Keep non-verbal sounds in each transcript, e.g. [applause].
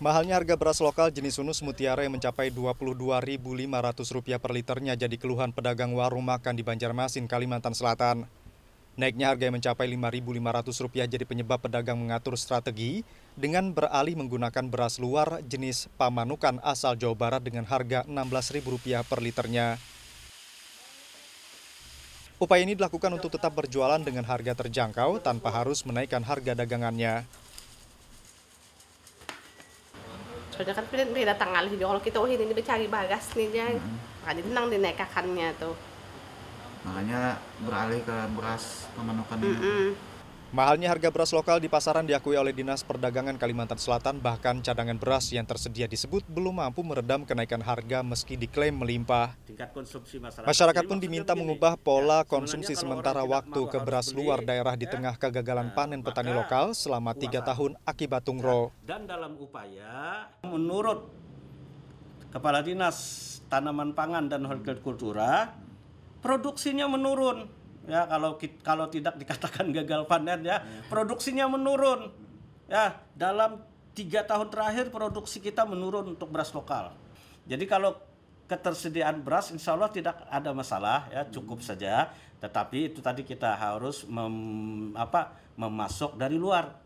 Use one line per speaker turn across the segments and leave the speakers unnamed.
Mahalnya harga beras lokal jenis Unus Mutiara yang mencapai Rp22.500 per liternya jadi keluhan pedagang warung makan di Banjarmasin, Kalimantan Selatan. Naiknya harga yang mencapai Rp5.500 jadi penyebab pedagang mengatur strategi dengan beralih menggunakan beras luar jenis pamanukan asal Jawa Barat dengan harga Rp16.000 per liternya. Upaya ini dilakukan untuk tetap berjualan dengan harga terjangkau tanpa harus menaikkan harga dagangannya.
soalnya kan beda tanggal jadi kalau kita oh ini, kita cari bagas nih jang hmm. makanya tenang dinekakannya tuh
makanya beralih ke beras pemanukan mm -mm. Mahalnya harga beras lokal di pasaran diakui oleh Dinas Perdagangan Kalimantan Selatan, bahkan cadangan beras yang tersedia disebut belum mampu meredam kenaikan harga meski diklaim melimpah. masyarakat. pun diminta mengubah ya, pola konsumsi sementara waktu ke beras luar daerah di ya. tengah kegagalan nah, panen petani lokal selama tiga tahun akibat tungro.
Dan dalam upaya,
menurut Kepala Dinas Tanaman Pangan dan
Hortikultura, produksinya menurun ya kalau kalau tidak dikatakan [laughs] gagal panen ya produksinya menurun ya dalam tiga tahun terakhir produksi kita menurun untuk beras lokal jadi kalau ketersediaan beras insya Allah tidak ada masalah ya cukup saja tetapi itu tadi kita harus mem, apa memasok dari luar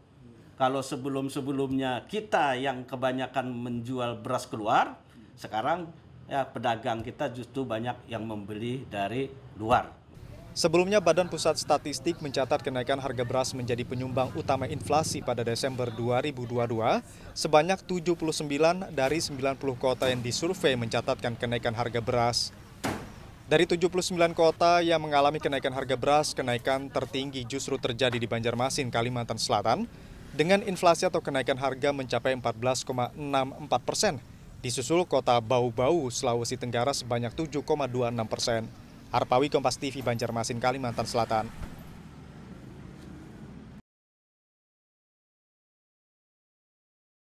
kalau sebelum sebelumnya kita yang kebanyakan menjual beras keluar sekarang ya pedagang kita justru banyak yang
membeli dari luar Sebelumnya, Badan Pusat Statistik mencatat kenaikan harga beras menjadi penyumbang utama inflasi pada Desember 2022 sebanyak 79 dari 90 kota yang disurvei mencatatkan kenaikan harga beras. Dari 79 kota yang mengalami kenaikan harga beras, kenaikan tertinggi justru terjadi di Banjarmasin, Kalimantan Selatan, dengan inflasi atau kenaikan harga mencapai 14,64 persen, disusul kota Bau-Bau, Sulawesi Tenggara sebanyak 7,26 persen. Arpawi Kompas TV Banjarmasin Kalimantan Selatan